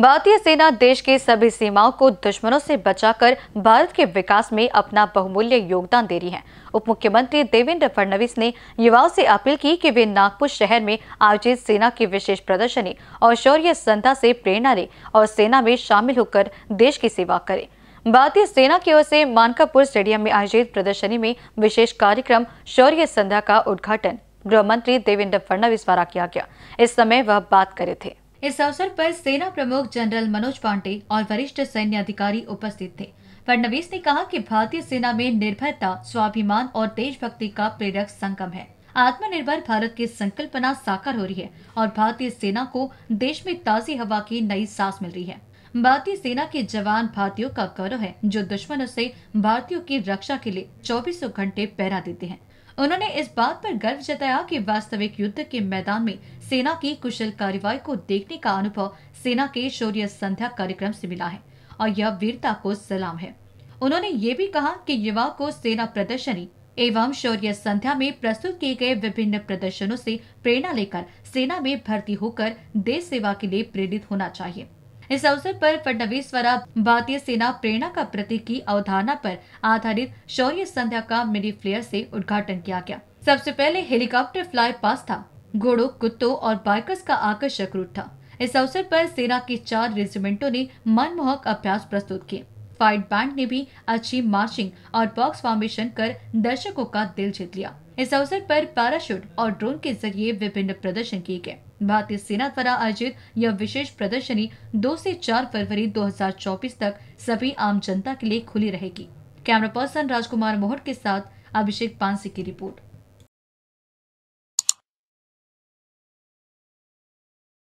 भारतीय सेना देश के सभी सीमाओं को दुश्मनों से बचाकर भारत के विकास में अपना बहुमूल्य योगदान दे रही है उप मुख्यमंत्री देवेंद्र फडणवीस ने युवाओं से अपील की कि वे नागपुर शहर में आयोजित सेना की विशेष प्रदर्शनी और शौर्य संध्या से प्रेरणा लें और सेना में शामिल होकर देश की सेवा करें भारतीय सेना की ओर से मानकापुर स्टेडियम में आयोजित प्रदर्शनी में विशेष कार्यक्रम शौर्य संध्या का उद्घाटन गृह मंत्री देवेंद्र फडणवीस द्वारा किया गया इस समय वह बात करे थे इस अवसर पर सेना प्रमुख जनरल मनोज पांडे और वरिष्ठ सैन्य अधिकारी उपस्थित थे फडनवीस ने कहा कि भारतीय सेना में निर्भरता स्वाभिमान और देशभक्ति का प्रेरक संगम है आत्मनिर्भर भारत की संकल्पना साकार हो रही है और भारतीय सेना को देश में ताजी हवा की नई सांस मिल रही है भारतीय सेना के जवान भारतीयों का गौरव है जो दुश्मनों से भारतीयों की रक्षा के लिए चौबीसों घंटे पहरा देते हैं उन्होंने इस बात पर गर्व जताया कि वास्तविक युद्ध के मैदान में सेना की कुशल कार्रवाई को देखने का अनुभव सेना के शौर्य संध्या कार्यक्रम से मिला है और यह वीरता को सलाम है उन्होंने ये भी कहा कि युवा को सेना प्रदर्शनी एवं शौर्य संध्या में प्रस्तुत किए गए विभिन्न प्रदर्शनों से प्रेरणा लेकर सेना में भर्ती होकर देश सेवा के लिए प्रेरित होना चाहिए इस अवसर पर फडनवीस द्वारा भारतीय सेना प्रेरणा का प्रतीक की अवधारणा पर आधारित शौर्य संध्या का मिनी फ्लेयर से उद्घाटन किया गया सबसे पहले हेलीकॉप्टर फ्लाई पास था घोड़ों कुत्तों और बाइकर्स का आकर्षक रूट था इस अवसर पर सेना के चार रेजिमेंटों ने मनमोहक अभ्यास प्रस्तुत किए फाइट बैंड ने भी अच्छी मार्चिंग और बॉक्स फॉर्मेशन कर दर्शकों का दिल जीत लिया इस अवसर पर पैराशूट और ड्रोन के जरिए विभिन्न प्रदर्शन किए गए भारतीय सेना द्वारा आयोजित यह विशेष प्रदर्शनी 2 से 4 फरवरी 2024 तक सभी आम जनता के लिए खुली रहेगी कैमरा पर्सन राजकुमार मोहट के साथ अभिषेक पांसी की रिपोर्ट